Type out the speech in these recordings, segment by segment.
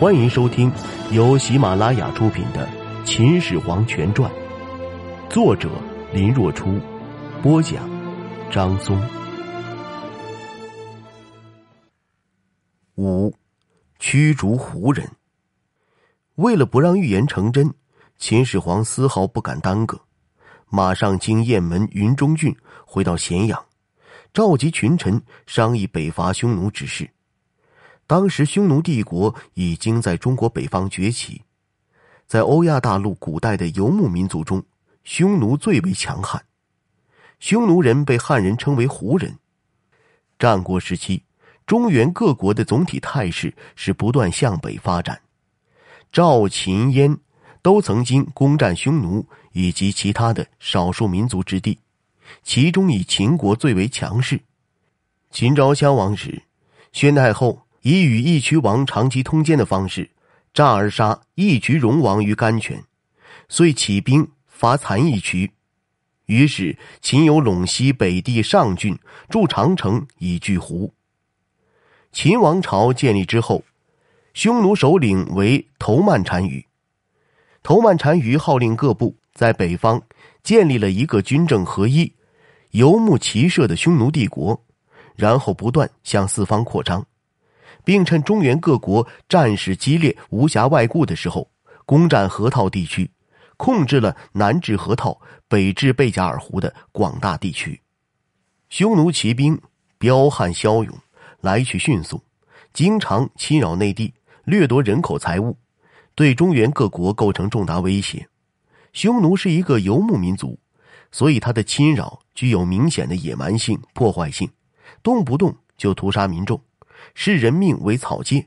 欢迎收听，由喜马拉雅出品的《秦始皇全传》，作者林若初，播讲张松。五，驱逐胡人。为了不让预言成真，秦始皇丝毫不敢耽搁，马上经雁门、云中郡回到咸阳，召集群臣商议北伐匈奴之事。当时，匈奴帝国已经在中国北方崛起。在欧亚大陆古代的游牧民族中，匈奴最为强悍。匈奴人被汉人称为“胡人”。战国时期，中原各国的总体态势是不断向北发展。赵、秦、燕都曾经攻占匈奴以及其他的少数民族之地，其中以秦国最为强势。秦昭襄王时，宣太后。以与义渠王长期通奸的方式，诈而杀义渠戎王于甘泉，遂起兵伐残义渠。于是秦有陇西北地上郡，筑长城以拒胡。秦王朝建立之后，匈奴首领为头曼单于，头曼单于号令各部，在北方建立了一个军政合一、游牧骑射的匈奴帝国，然后不断向四方扩张。并趁中原各国战事激烈、无暇外顾的时候，攻占河套地区，控制了南至河套、北至贝加尔湖的广大地区。匈奴骑兵彪悍骁勇，来去迅速，经常侵扰内地，掠夺人口财物，对中原各国构成重大威胁。匈奴是一个游牧民族，所以他的侵扰具有明显的野蛮性、破坏性，动不动就屠杀民众。视人命为草芥。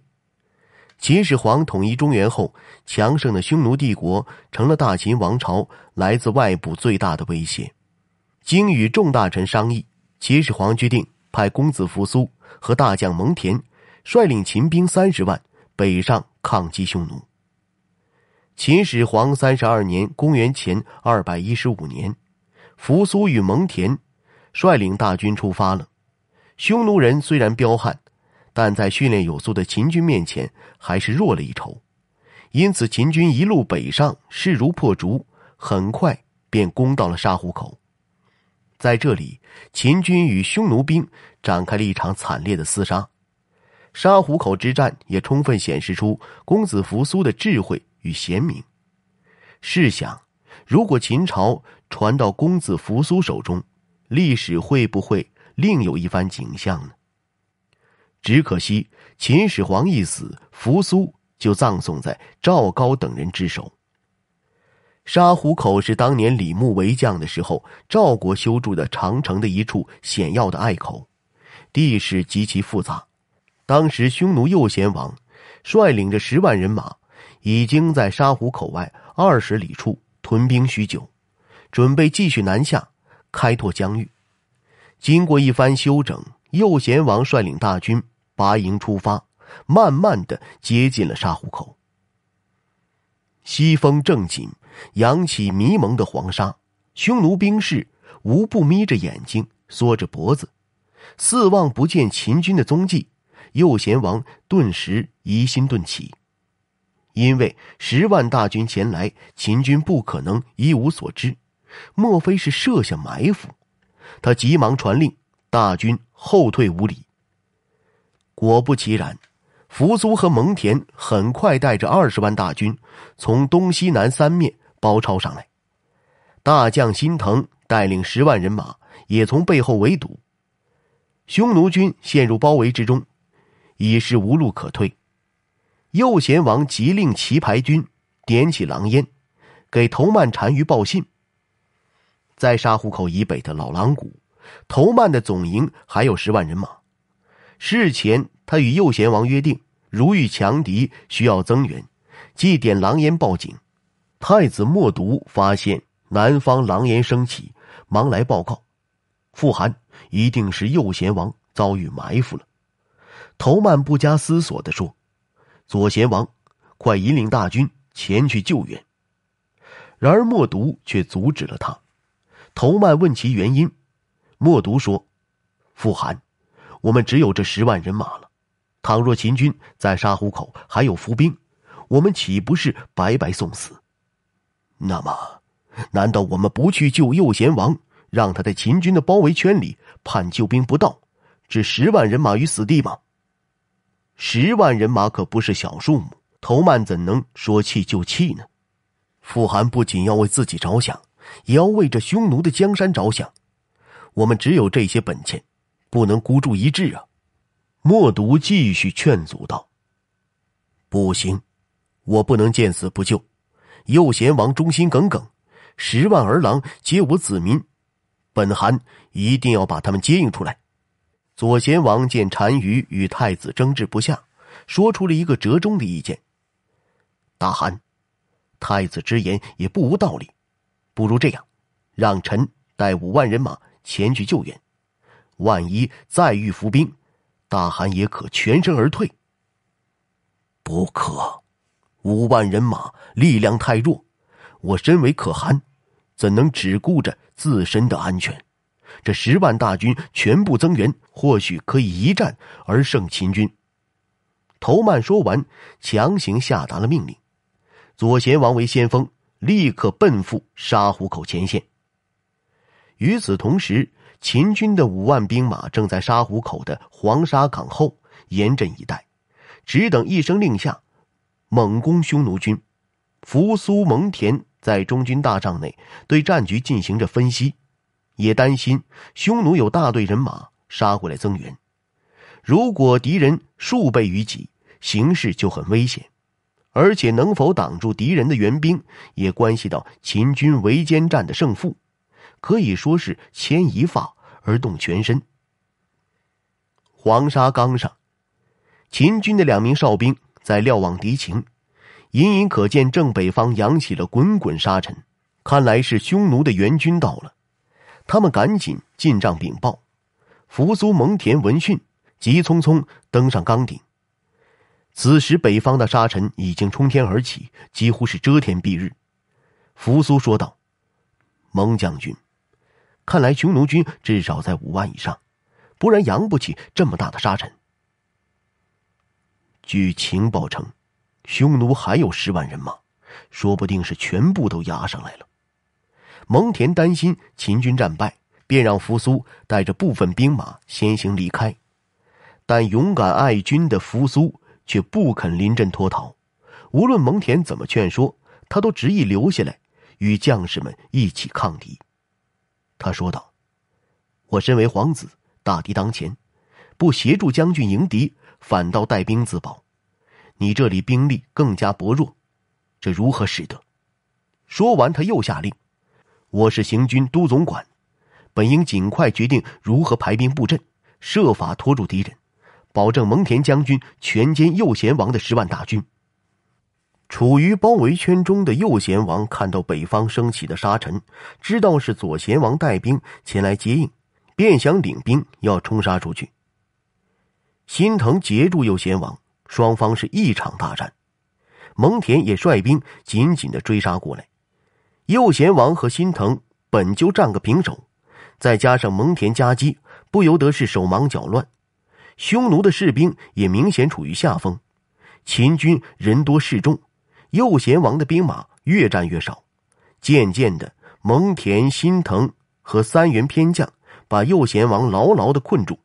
秦始皇统一中原后，强盛的匈奴帝国成了大秦王朝来自外部最大的威胁。经与众大臣商议，秦始皇决定派公子扶苏和大将蒙恬率领秦兵三十万北上抗击匈奴。秦始皇三十二年（公元前二百一十五年），扶苏与蒙恬率领大军出发了。匈奴人虽然彪悍。但在训练有素的秦军面前，还是弱了一筹。因此，秦军一路北上，势如破竹，很快便攻到了沙湖口。在这里，秦军与匈奴兵展开了一场惨烈的厮杀。沙湖口之战也充分显示出公子扶苏的智慧与贤明。试想，如果秦朝传到公子扶苏手中，历史会不会另有一番景象呢？只可惜，秦始皇一死，扶苏就葬送在赵高等人之手。沙湖口是当年李牧为将的时候，赵国修筑的长城的一处险要的隘口，地势极其复杂。当时，匈奴右贤王率领着十万人马，已经在沙湖口外二十里处屯兵许久，准备继续南下开拓疆域。经过一番休整。右贤王率领大军拔营出发，慢慢的接近了沙湖口。西风正紧，扬起迷蒙的黄沙，匈奴兵士无不眯着眼睛，缩着脖子，四望不见秦军的踪迹。右贤王顿时疑心顿起，因为十万大军前来，秦军不可能一无所知，莫非是设下埋伏？他急忙传令。大军后退五里。果不其然，扶苏和蒙恬很快带着二十万大军从东西南三面包抄上来。大将心疼带领十万人马也从背后围堵，匈奴军陷入包围之中，已是无路可退。右贤王急令棋牌军点起狼烟，给头曼单于报信。在沙湖口以北的老狼谷。头曼的总营还有十万人马。事前，他与右贤王约定，如遇强敌，需要增援，即点狼烟报警。太子默读发现南方狼烟升起，忙来报告，父汗一定是右贤王遭遇埋伏了。头曼不加思索地说：“左贤王，快引领大军前去救援。”然而默读却阻止了他。头曼问其原因。默读说：“傅寒，我们只有这十万人马了。倘若秦军在沙湖口还有伏兵，我们岂不是白白送死？那么，难道我们不去救右贤王，让他在秦军的包围圈里盼救兵不到，置十万人马于死地吗？十万人马可不是小数目，头曼怎能说弃就弃呢？傅寒不仅要为自己着想，也要为这匈奴的江山着想。”我们只有这些本钱，不能孤注一掷啊！默读继续劝阻道：“不行，我不能见死不救。右贤王忠心耿耿，十万儿郎皆我子民，本汗一定要把他们接应出来。”左贤王见单于与太子争执不下，说出了一个折中的意见：“大汗，太子之言也不无道理，不如这样，让臣带五万人马。”前去救援，万一再遇伏兵，大汗也可全身而退。不可，五万人马力量太弱，我身为可汗，怎能只顾着自身的安全？这十万大军全部增援，或许可以一战而胜秦军。头曼说完，强行下达了命令：左贤王为先锋，立刻奔赴沙湖口前线。与此同时，秦军的五万兵马正在沙湖口的黄沙岗后严阵以待，只等一声令下，猛攻匈奴军。扶苏、蒙恬在中军大帐内对战局进行着分析，也担心匈奴有大队人马杀回来增援。如果敌人数倍于己，形势就很危险，而且能否挡住敌人的援兵，也关系到秦军围歼战的胜负。可以说是牵一发而动全身。黄沙岗上，秦军的两名哨兵在瞭望敌情，隐隐可见正北方扬起了滚滚沙尘，看来是匈奴的援军到了。他们赶紧进帐禀报。扶苏、蒙恬闻讯，急匆匆登上岗顶。此时，北方的沙尘已经冲天而起，几乎是遮天蔽日。扶苏说道：“蒙将军。”看来匈奴军至少在五万以上，不然扬不起这么大的沙尘。据情报称，匈奴还有十万人马，说不定是全部都压上来了。蒙恬担心秦军战败，便让扶苏带着部分兵马先行离开。但勇敢爱军的扶苏却不肯临阵脱逃，无论蒙恬怎么劝说，他都执意留下来，与将士们一起抗敌。他说道：“我身为皇子，大敌当前，不协助将军迎敌，反倒带兵自保，你这里兵力更加薄弱，这如何使得？”说完，他又下令：“我是行军都总管，本应尽快决定如何排兵布阵，设法拖住敌人，保证蒙恬将军全歼右贤王的十万大军。”处于包围圈中的右贤王看到北方升起的沙尘，知道是左贤王带兵前来接应，便想领兵要冲杀出去。心疼截住右贤王，双方是一场大战。蒙恬也率兵紧紧的追杀过来。右贤王和心疼本就战个平手，再加上蒙恬夹击，不由得是手忙脚乱。匈奴的士兵也明显处于下风，秦军人多势众。右贤王的兵马越战越少，渐渐的，蒙恬、心疼和三员偏将把右贤王牢牢的困住。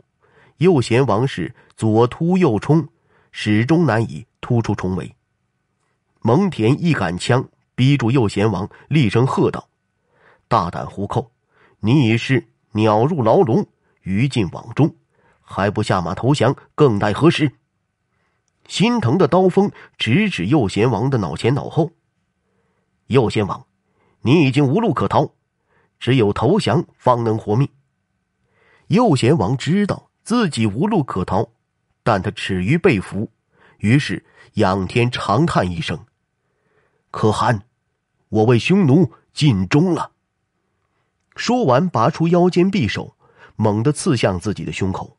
右贤王是左突右冲，始终难以突出重围。蒙恬一杆枪逼住右贤王，厉声喝道：“大胆胡寇，你已是鸟入牢笼，鱼进网中，还不下马投降，更待何时？”心疼的刀锋直指右贤王的脑前脑后，右贤王，你已经无路可逃，只有投降方能活命。右贤王知道自己无路可逃，但他耻于被俘，于是仰天长叹一声：“可汗，我为匈奴尽忠了。”说完，拔出腰间匕首，猛地刺向自己的胸口，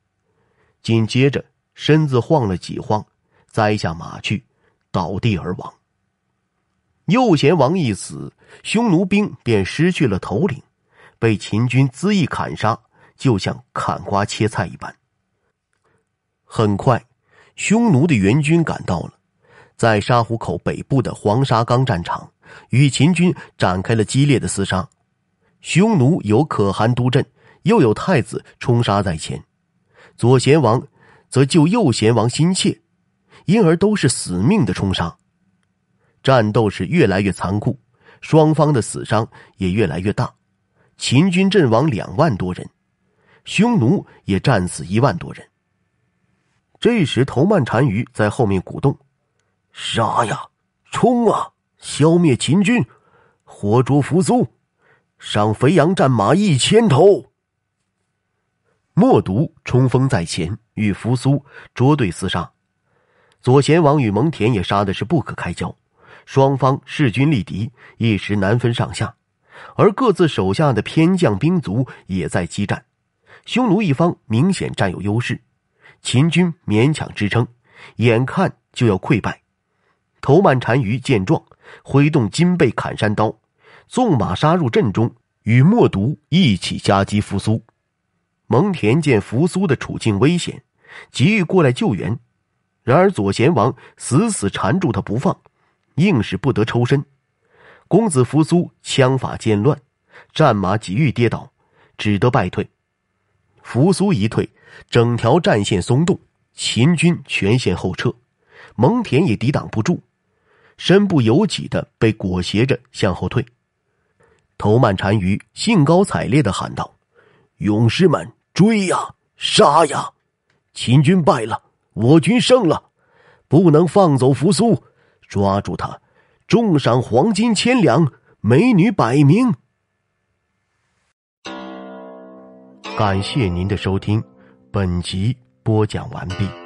紧接着身子晃了几晃。栽下马去，倒地而亡。右贤王一死，匈奴兵便失去了头领，被秦军恣意砍杀，就像砍瓜切菜一般。很快，匈奴的援军赶到了，在沙湖口北部的黄沙岗战场，与秦军展开了激烈的厮杀。匈奴有可汗督阵，又有太子冲杀在前，左贤王则救右贤王心切。因而都是死命的冲杀，战斗是越来越残酷，双方的死伤也越来越大。秦军阵亡两万多人，匈奴也战死一万多人。这时，头曼单于在后面鼓动：“杀呀，冲啊！消灭秦军，活捉扶苏，赏肥羊战马一千头。”默读冲锋在前，与扶苏捉对厮杀。左贤王与蒙恬也杀的是不可开交，双方势均力敌，一时难分上下。而各自手下的偏将兵卒也在激战，匈奴一方明显占有优势，秦军勉强支撑，眼看就要溃败。头曼单于见状，挥动金背砍山刀，纵马杀入阵中，与默毒一起夹击扶苏。蒙恬见扶苏的处境危险，急于过来救援。然而左贤王死死缠住他不放，硬是不得抽身。公子扶苏枪法渐乱，战马几欲跌倒，只得败退。扶苏一退，整条战线松动，秦军全线后撤，蒙恬也抵挡不住，身不由己的被裹挟着向后退。头曼单于兴高采烈的喊道：“勇士们，追呀，杀呀！秦军败了。”我军胜了，不能放走扶苏，抓住他，重赏黄金千两，美女百名。感谢您的收听，本集播讲完毕。